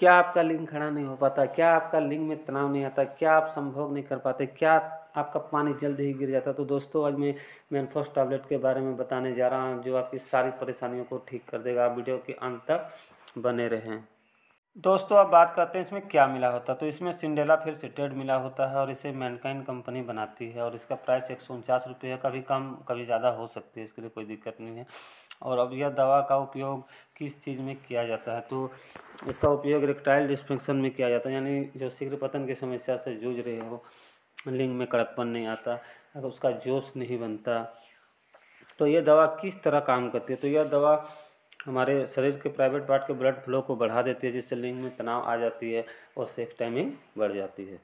क्या आपका लिंग खड़ा नहीं हो पाता क्या आपका लिंग में तनाव नहीं आता क्या आप संभोग नहीं कर पाते क्या आपका पानी जल्द ही गिर जाता तो दोस्तों आज मैं मैनफोस टैबलेट के बारे में बताने जा रहा हूँ जो आपकी सारी परेशानियों को ठीक कर देगा आप वीडियो के अंत तक बने रहें दोस्तों अब बात करते हैं इसमें क्या मिला होता है तो इसमें सिंडेला फिर सिटेड मिला होता है और इसे मैनकाइन कंपनी बनाती है और इसका प्राइस एक सौ उनचास रुपये है कभी कम कभी ज़्यादा हो सकती है इसके लिए कोई दिक्कत नहीं है और अब यह दवा का उपयोग किस चीज़ में किया जाता है तो इसका उपयोग रेक्टाइल डिस्फेंक्शन में किया जाता है यानी जो शीघ्र पतन की समस्या से जूझ रहे हो लिंग में कड़कपन नहीं आता अगर उसका जोश नहीं बनता तो यह दवा किस तरह काम करती है तो यह दवा हमारे शरीर के प्राइवेट पार्ट के ब्लड फ्लो को बढ़ा देती है जिससे लिंग में तनाव आ जाती है और सेक्स टाइमिंग बढ़ जाती है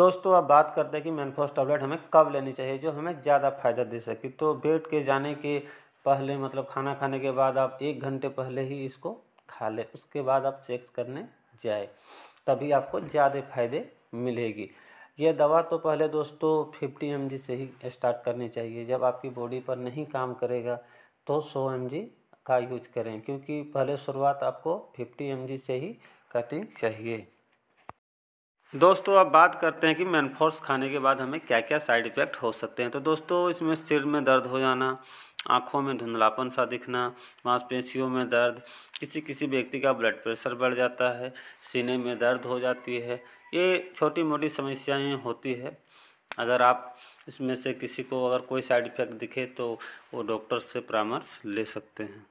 दोस्तों अब बात करते हैं कि मैनफोस टैबलेट हमें कब लेनी चाहिए जो हमें ज़्यादा फायदा दे सके तो बेड के जाने के पहले मतलब खाना खाने के बाद आप एक घंटे पहले ही इसको खा लें उसके बाद आप सेक्स करने जाए तभी आपको ज़्यादा फायदे मिलेगी यह दवा तो पहले दोस्तों फिफ्टी एम से ही स्टार्ट करनी चाहिए जब आपकी बॉडी पर नहीं काम करेगा तो सौ एम का यूज करें क्योंकि पहले शुरुआत आपको 50 एम से ही कटिंग चाहिए दोस्तों अब बात करते हैं कि मैनफोर्स खाने के बाद हमें क्या क्या साइड इफ़ेक्ट हो सकते हैं तो दोस्तों इसमें सिर में दर्द हो जाना आँखों में धुंधलापन सा दिखना मांसपेशियों में दर्द किसी किसी व्यक्ति का ब्लड प्रेशर बढ़ जाता है सीने में दर्द हो जाती है ये छोटी मोटी समस्याएँ होती है अगर आप इसमें से किसी को अगर कोई साइड इफ़ेक्ट दिखे तो वो डॉक्टर से परामर्श ले सकते हैं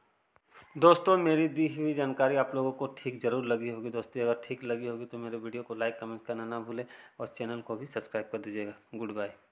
दोस्तों मेरी दी हुई जानकारी आप लोगों को ठीक जरूर लगी होगी दोस्तों अगर ठीक लगी होगी तो मेरे वीडियो को लाइक कमेंट करना ना भूलें और चैनल को भी सब्सक्राइब कर दीजिएगा गुड बाय